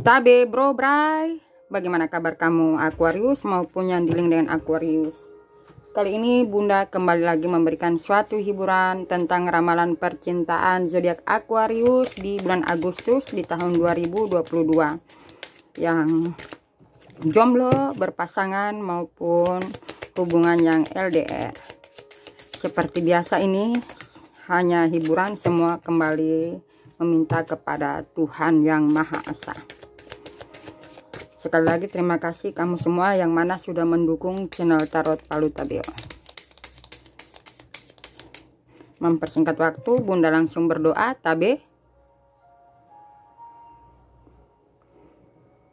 Tabe bro bray Bagaimana kabar kamu Aquarius maupun yang dealing dengan Aquarius Kali ini bunda kembali lagi memberikan suatu hiburan tentang ramalan percintaan zodiak Aquarius di bulan Agustus di tahun 2022 Yang jomblo berpasangan maupun hubungan yang LDR Seperti biasa ini hanya hiburan semua kembali meminta kepada Tuhan yang Maha Esa. Sekali lagi terima kasih kamu semua yang mana sudah mendukung channel Tarot palu Palutabeo. Mempersingkat waktu, Bunda langsung berdoa, Tabe.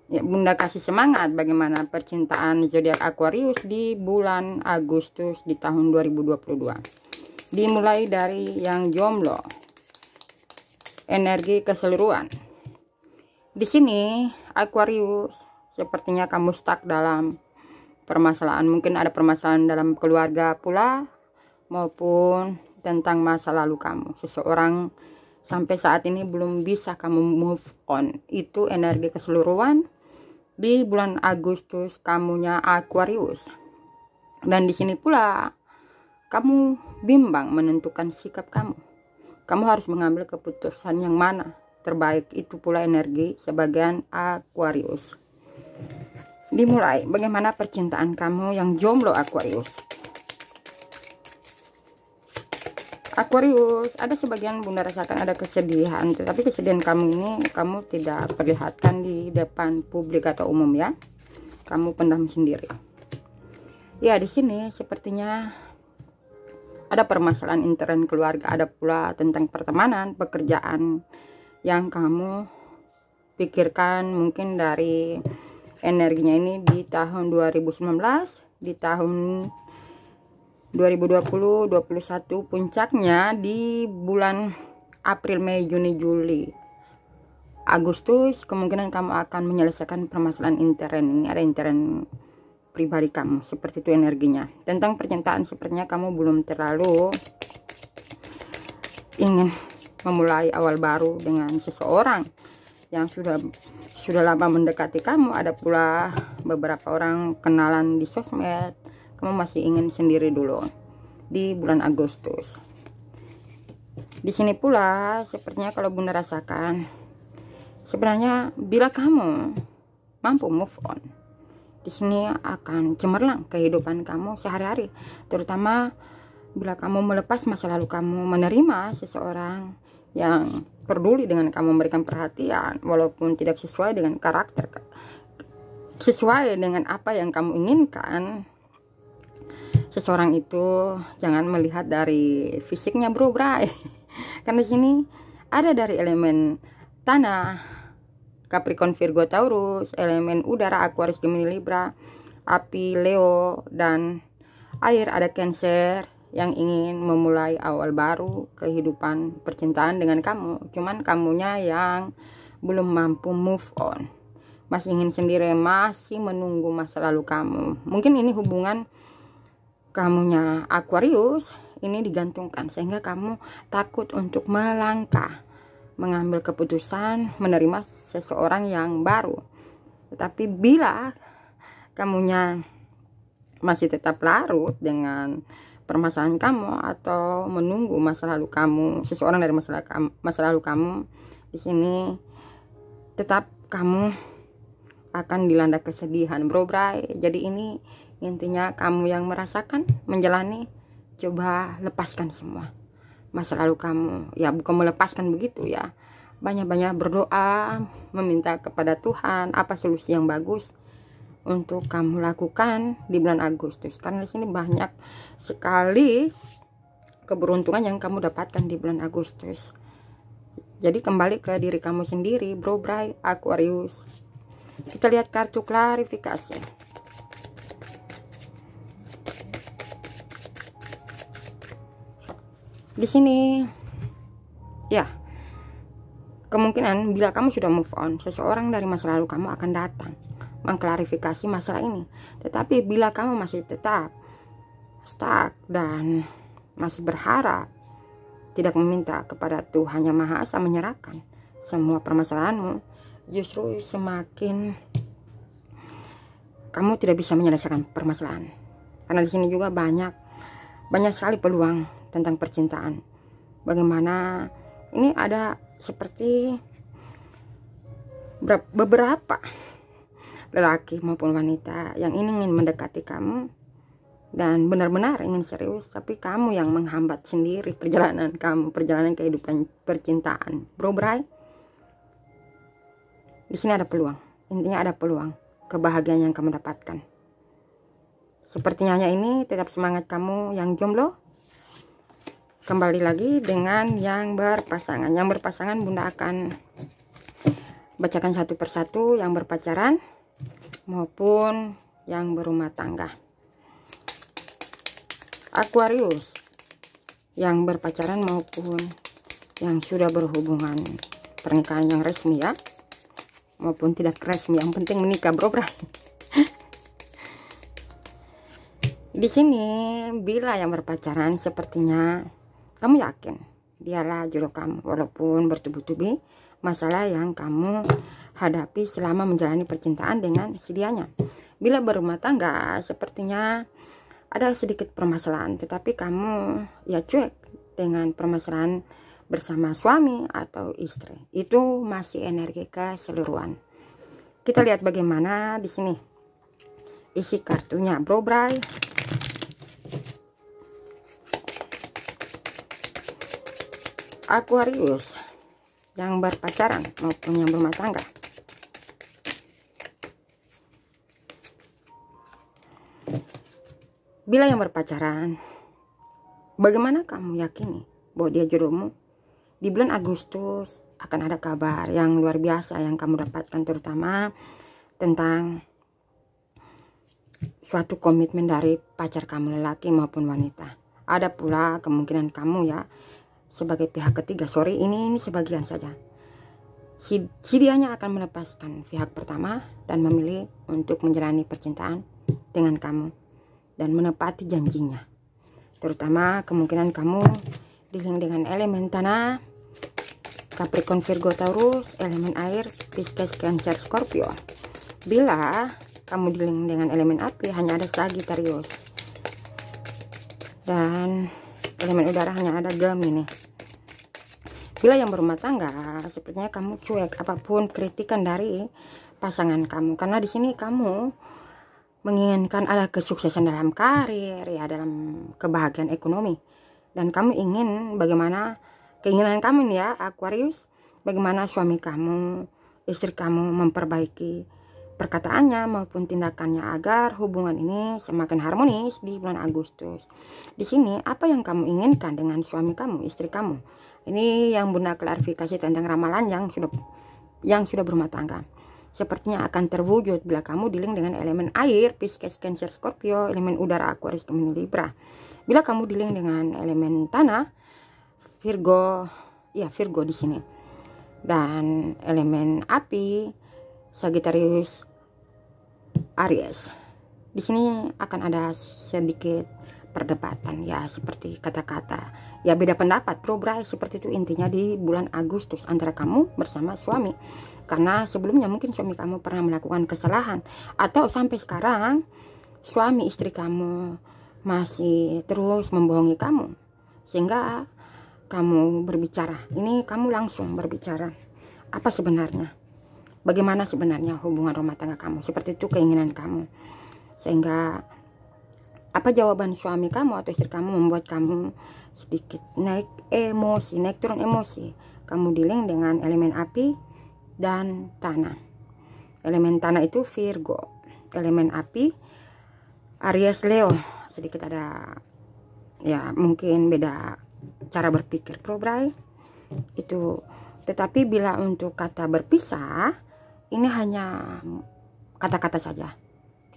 Ya, Bunda kasih semangat bagaimana percintaan zodiak Aquarius di bulan Agustus di tahun 2022. Dimulai dari yang jomblo. Energi keseluruhan. Di sini Aquarius Sepertinya kamu stuck dalam permasalahan. Mungkin ada permasalahan dalam keluarga pula maupun tentang masa lalu kamu. Seseorang sampai saat ini belum bisa kamu move on. Itu energi keseluruhan di bulan Agustus kamunya Aquarius. Dan di sini pula kamu bimbang menentukan sikap kamu. Kamu harus mengambil keputusan yang mana terbaik itu pula energi sebagian Aquarius dimulai bagaimana percintaan kamu yang jomblo Aquarius Aquarius ada sebagian bunda rasakan ada kesedihan tetapi kesedihan kamu ini kamu tidak perlihatkan di depan publik atau umum ya kamu pendam sendiri ya di sini sepertinya ada permasalahan intern keluarga ada pula tentang pertemanan pekerjaan yang kamu pikirkan mungkin dari energinya ini di tahun 2019 di tahun 2020 21 puncaknya di bulan April Mei Juni Juli Agustus kemungkinan kamu akan menyelesaikan permasalahan intern ini ada intern pribadi kamu seperti itu energinya tentang percintaan sepertinya kamu belum terlalu ingin memulai awal baru dengan seseorang yang sudah sudah lama mendekati kamu ada pula beberapa orang kenalan di sosmed kamu masih ingin sendiri dulu di bulan Agustus di sini pula sepertinya kalau bunda rasakan sebenarnya bila kamu mampu move on di sini akan cemerlang kehidupan kamu sehari-hari terutama bila kamu melepas masa lalu kamu menerima seseorang yang peduli dengan kamu memberikan perhatian walaupun tidak sesuai dengan karakter sesuai dengan apa yang kamu inginkan seseorang itu jangan melihat dari fisiknya bro bray karena sini ada dari elemen tanah Capricorn Virgo Taurus elemen udara Aquarius Gemini Libra api Leo dan air ada Cancer yang ingin memulai awal baru kehidupan percintaan dengan kamu cuman kamunya yang belum mampu move on masih ingin sendiri masih menunggu masa lalu kamu mungkin ini hubungan kamunya Aquarius ini digantungkan sehingga kamu takut untuk melangkah mengambil keputusan menerima seseorang yang baru tetapi bila kamunya masih tetap larut dengan permasalahan kamu atau menunggu masa lalu kamu seseorang dari masa lalu kamu, masa lalu kamu di sini tetap kamu akan dilanda kesedihan bro bray jadi ini intinya kamu yang merasakan menjalani coba lepaskan semua masa lalu kamu ya bukan melepaskan begitu ya banyak-banyak berdoa meminta kepada Tuhan apa solusi yang bagus untuk kamu lakukan di bulan Agustus karena di sini banyak sekali keberuntungan yang kamu dapatkan di bulan Agustus jadi kembali ke diri kamu sendiri bro bray Aquarius kita lihat kartu klarifikasi di sini ya kemungkinan bila kamu sudah move on seseorang dari masa lalu kamu akan datang mengklarifikasi masalah ini. Tetapi bila kamu masih tetap stuck dan masih berharap tidak meminta kepada Tuhan Yang Maha Esa menyerahkan semua permasalahanmu, justru semakin kamu tidak bisa menyelesaikan permasalahan. Karena di sini juga banyak banyak sekali peluang tentang percintaan. Bagaimana ini ada seperti beberapa lelaki maupun wanita yang ingin mendekati kamu dan benar-benar ingin serius tapi kamu yang menghambat sendiri perjalanan kamu perjalanan kehidupan percintaan bro bray di sini ada peluang intinya ada peluang kebahagiaan yang kamu dapatkan sepertinya hanya ini tetap semangat kamu yang jomblo kembali lagi dengan yang berpasangan yang berpasangan bunda akan bacakan satu persatu yang berpacaran maupun yang berumah tangga Aquarius yang berpacaran maupun yang sudah berhubungan pernikahan yang resmi ya maupun tidak resmi yang penting menikah bro bro di sini bila yang berpacaran sepertinya kamu yakin dialah jodoh kamu walaupun bertubi-tubi masalah yang kamu hadapi selama menjalani percintaan dengan si Bila berumah tangga, sepertinya ada sedikit permasalahan, tetapi kamu ya cuek dengan permasalahan bersama suami atau istri. Itu masih energi keseluruhan. Kita lihat bagaimana di sini isi kartunya, Bro Bray. Aquarius yang berpacaran maupun yang berumah tangga. Bila yang berpacaran, bagaimana kamu yakini bahwa dia jodohmu? Di bulan Agustus akan ada kabar yang luar biasa yang kamu dapatkan terutama tentang suatu komitmen dari pacar kamu lelaki maupun wanita. Ada pula kemungkinan kamu ya sebagai pihak ketiga. Sorry, ini ini sebagian saja. Si, si dianya akan melepaskan pihak pertama dan memilih untuk menjalani percintaan dengan kamu dan menepati janjinya. Terutama kemungkinan kamu dealing dengan elemen tanah, Capricorn Virgo Taurus, elemen air, Pisces Cancer Scorpio. Bila kamu dealing dengan elemen api hanya ada Sagittarius. Dan elemen udara hanya ada Gemini. Bila yang berumah tangga, sepertinya kamu cuek apapun kritikan dari pasangan kamu karena di sini kamu menginginkan ada kesuksesan dalam karir, ya dalam kebahagiaan ekonomi. Dan kamu ingin bagaimana keinginan kamu nih ya Aquarius, bagaimana suami kamu, istri kamu memperbaiki perkataannya maupun tindakannya agar hubungan ini semakin harmonis di bulan Agustus. Di sini apa yang kamu inginkan dengan suami kamu, istri kamu? Ini yang Bunda klarifikasi tentang ramalan yang sudah yang sudah berumah tangga sepertinya akan terwujud bila kamu dealing dengan elemen air, Pisces, Cancer, Scorpio, elemen udara, Aquarius, Gemini, Libra. Bila kamu dealing dengan elemen tanah, Virgo, ya Virgo di sini. Dan elemen api, Sagittarius, Aries. Di sini akan ada sedikit perdebatan ya seperti kata-kata ya beda pendapat bro bray seperti itu intinya di bulan Agustus antara kamu bersama suami karena sebelumnya mungkin suami kamu pernah melakukan kesalahan atau sampai sekarang suami istri kamu masih terus membohongi kamu sehingga kamu berbicara ini kamu langsung berbicara apa sebenarnya bagaimana sebenarnya hubungan rumah tangga kamu seperti itu keinginan kamu sehingga apa jawaban suami kamu atau istri kamu membuat kamu sedikit naik emosi naik turun emosi kamu dealing dengan elemen api dan tanah elemen tanah itu Virgo elemen api Aries Leo sedikit ada ya mungkin beda cara berpikir Probray itu tetapi bila untuk kata berpisah ini hanya kata-kata saja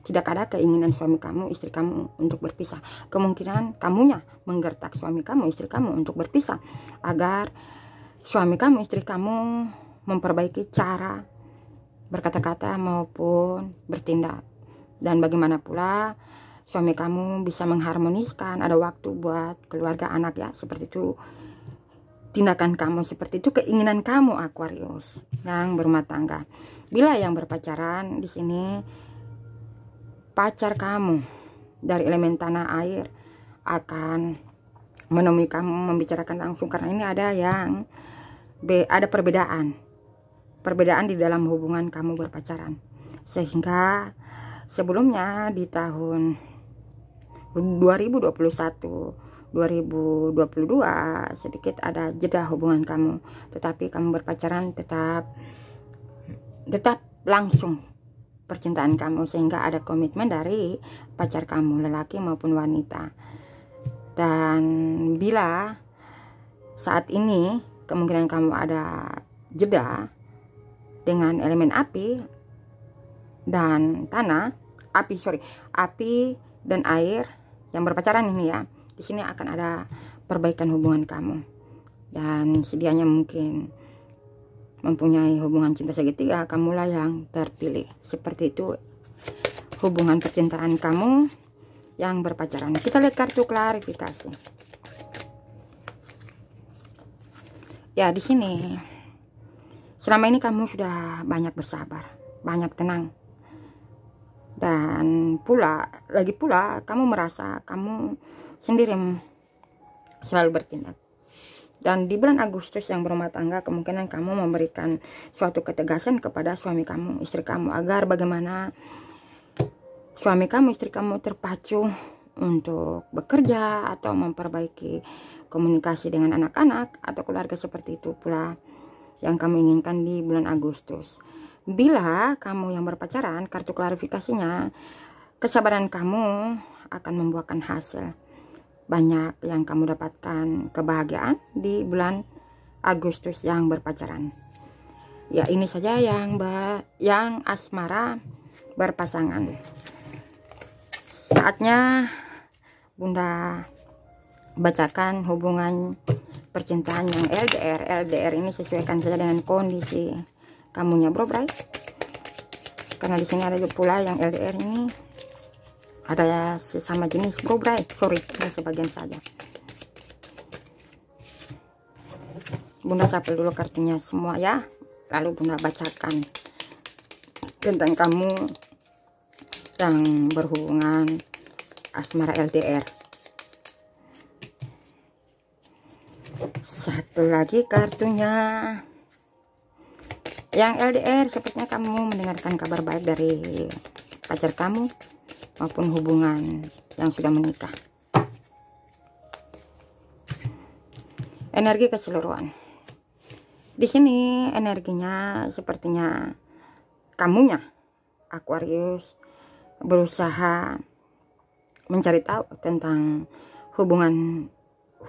tidak ada keinginan suami kamu, istri kamu untuk berpisah. Kemungkinan kamunya menggertak suami kamu, istri kamu untuk berpisah agar suami kamu, istri kamu memperbaiki cara berkata-kata maupun bertindak. Dan bagaimana pula suami kamu bisa mengharmoniskan, ada waktu buat keluarga anak ya, seperti itu tindakan kamu seperti itu keinginan kamu Aquarius yang bermatangga Bila yang berpacaran di sini pacar kamu dari elemen tanah air akan menemui kamu membicarakan langsung karena ini ada yang be, ada perbedaan perbedaan di dalam hubungan kamu berpacaran sehingga sebelumnya di tahun 2021 2022 sedikit ada jeda hubungan kamu tetapi kamu berpacaran tetap tetap langsung percintaan kamu sehingga ada komitmen dari pacar kamu lelaki maupun wanita dan bila saat ini kemungkinan kamu ada jeda dengan elemen api dan tanah api sorry api dan air yang berpacaran ini ya di sini akan ada perbaikan hubungan kamu dan sedianya mungkin mempunyai hubungan cinta segitiga kamulah yang terpilih seperti itu hubungan percintaan kamu yang berpacaran kita lihat kartu klarifikasi ya di sini selama ini kamu sudah banyak bersabar banyak tenang dan pula lagi pula kamu merasa kamu sendiri selalu bertindak dan di bulan Agustus yang berumah tangga, kemungkinan kamu memberikan suatu ketegasan kepada suami kamu, istri kamu, agar bagaimana suami kamu, istri kamu terpacu untuk bekerja atau memperbaiki komunikasi dengan anak-anak atau keluarga seperti itu pula yang kamu inginkan di bulan Agustus. Bila kamu yang berpacaran, kartu klarifikasinya kesabaran kamu akan membuahkan hasil banyak yang kamu dapatkan kebahagiaan di bulan Agustus yang berpacaran. Ya ini saja yang mbak yang asmara berpasangan. Saatnya Bunda bacakan hubungan percintaan yang LDR. LDR ini sesuaikan saja dengan kondisi kamunya, Bro Bright. Karena di sini ada juga pula yang LDR ini ada ya sesama jenis bro kobra eh, sorry ini sebagian saja bunda sapel dulu kartunya semua ya lalu bunda bacakan tentang kamu yang berhubungan asmara LDR satu lagi kartunya yang LDR sepertinya kamu mendengarkan kabar baik dari pacar kamu maupun hubungan yang sudah menikah energi keseluruhan di sini energinya sepertinya kamunya Aquarius berusaha mencari tahu tentang hubungan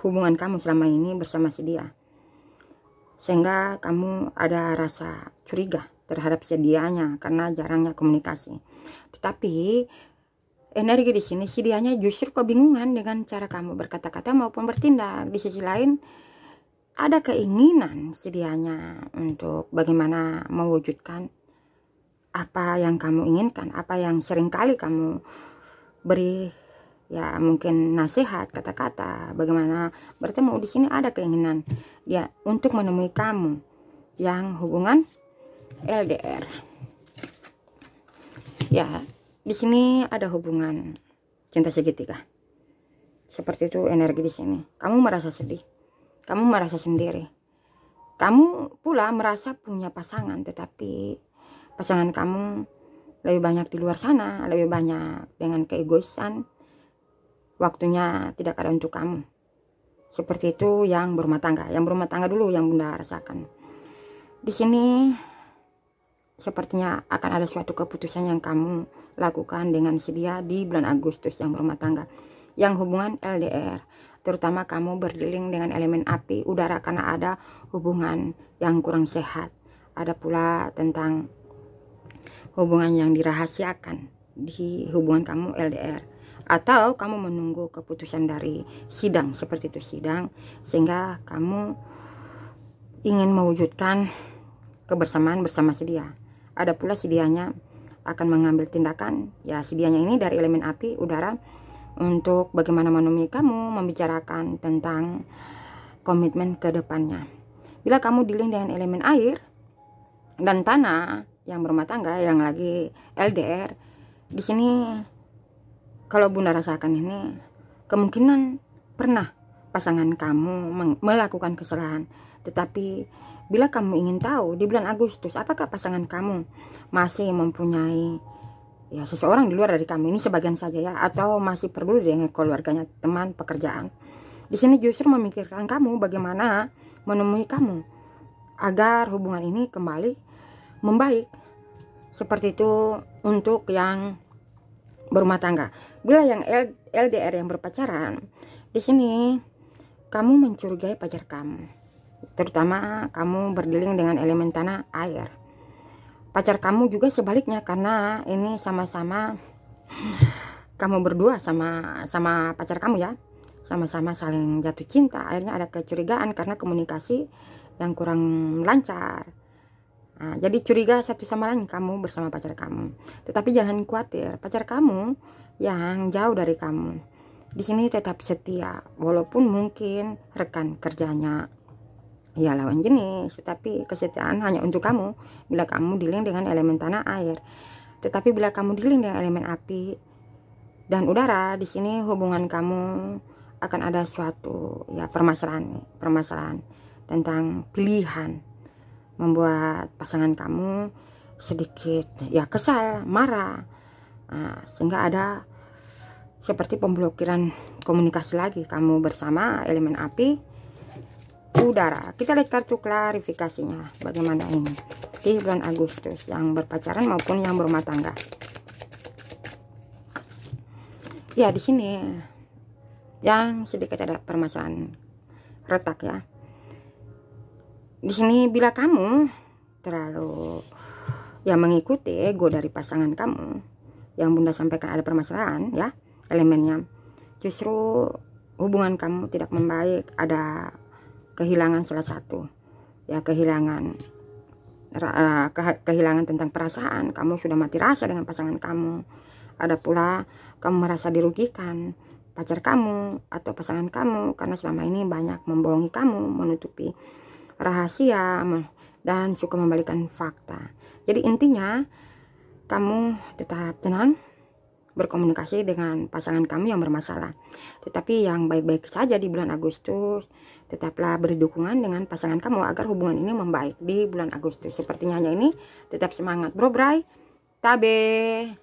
hubungan kamu selama ini bersama si dia sehingga kamu ada rasa curiga terhadap sedianya karena jarangnya komunikasi tetapi energi di sini si dianya justru kebingungan dengan cara kamu berkata-kata maupun bertindak di sisi lain ada keinginan si dianya untuk bagaimana mewujudkan apa yang kamu inginkan apa yang sering kali kamu beri ya mungkin nasihat kata-kata bagaimana bertemu di sini ada keinginan ya untuk menemui kamu yang hubungan LDR ya di sini ada hubungan cinta segitiga seperti itu energi di sini kamu merasa sedih kamu merasa sendiri kamu pula merasa punya pasangan tetapi pasangan kamu lebih banyak di luar sana lebih banyak dengan keegoisan waktunya tidak ada untuk kamu seperti itu yang berumah tangga yang berumah tangga dulu yang bunda rasakan di sini Sepertinya akan ada suatu keputusan yang kamu lakukan dengan sedia di bulan Agustus yang berumah tangga. Yang hubungan LDR, terutama kamu berdiling dengan elemen api udara karena ada hubungan yang kurang sehat. Ada pula tentang hubungan yang dirahasiakan di hubungan kamu LDR atau kamu menunggu keputusan dari sidang seperti itu sidang sehingga kamu ingin mewujudkan kebersamaan bersama si ada pula sidianya akan mengambil tindakan ya sidianya ini dari elemen api udara untuk bagaimana menemui kamu membicarakan tentang komitmen ke depannya. Bila kamu dealing dengan elemen air dan tanah yang berumah tangga yang lagi LDR, di sini kalau Bunda rasakan ini kemungkinan pernah pasangan kamu melakukan kesalahan, tetapi Bila kamu ingin tahu di bulan Agustus apakah pasangan kamu masih mempunyai ya seseorang di luar dari kamu ini sebagian saja ya atau masih perlu dengan keluarganya, teman, pekerjaan. Di sini justru memikirkan kamu bagaimana menemui kamu agar hubungan ini kembali membaik. Seperti itu untuk yang berumah tangga. Bila yang LDR yang berpacaran, di sini kamu mencurigai pacar kamu terutama kamu berdealing dengan elemen tanah air pacar kamu juga sebaliknya karena ini sama-sama kamu berdua sama sama pacar kamu ya sama-sama saling jatuh cinta akhirnya ada kecurigaan karena komunikasi yang kurang lancar nah, jadi curiga satu sama lain kamu bersama pacar kamu tetapi jangan khawatir pacar kamu yang jauh dari kamu di sini tetap setia walaupun mungkin rekan kerjanya ya lawan jenis tetapi kesetiaan hanya untuk kamu bila kamu dealing dengan elemen tanah air tetapi bila kamu dealing dengan elemen api dan udara di sini hubungan kamu akan ada suatu ya permasalahan permasalahan tentang pilihan membuat pasangan kamu sedikit ya kesal marah nah, sehingga ada seperti pemblokiran komunikasi lagi kamu bersama elemen api udara kita lihat kartu klarifikasinya bagaimana ini di bulan Agustus yang berpacaran maupun yang berumah tangga ya di sini yang sedikit ada permasalahan retak ya di sini bila kamu terlalu ya mengikuti ego dari pasangan kamu yang bunda sampaikan ada permasalahan ya elemennya justru hubungan kamu tidak membaik ada kehilangan salah satu ya kehilangan eh, kehilangan tentang perasaan kamu sudah mati rasa dengan pasangan kamu ada pula kamu merasa dirugikan pacar kamu atau pasangan kamu karena selama ini banyak membohongi kamu menutupi rahasia dan suka membalikan fakta jadi intinya kamu tetap tenang berkomunikasi dengan pasangan kamu yang bermasalah tetapi yang baik-baik saja di bulan Agustus Tetaplah beri dukungan dengan pasangan kamu agar hubungan ini membaik di bulan Agustus. Sepertinya hanya ini, tetap semangat bro bray. Tabe.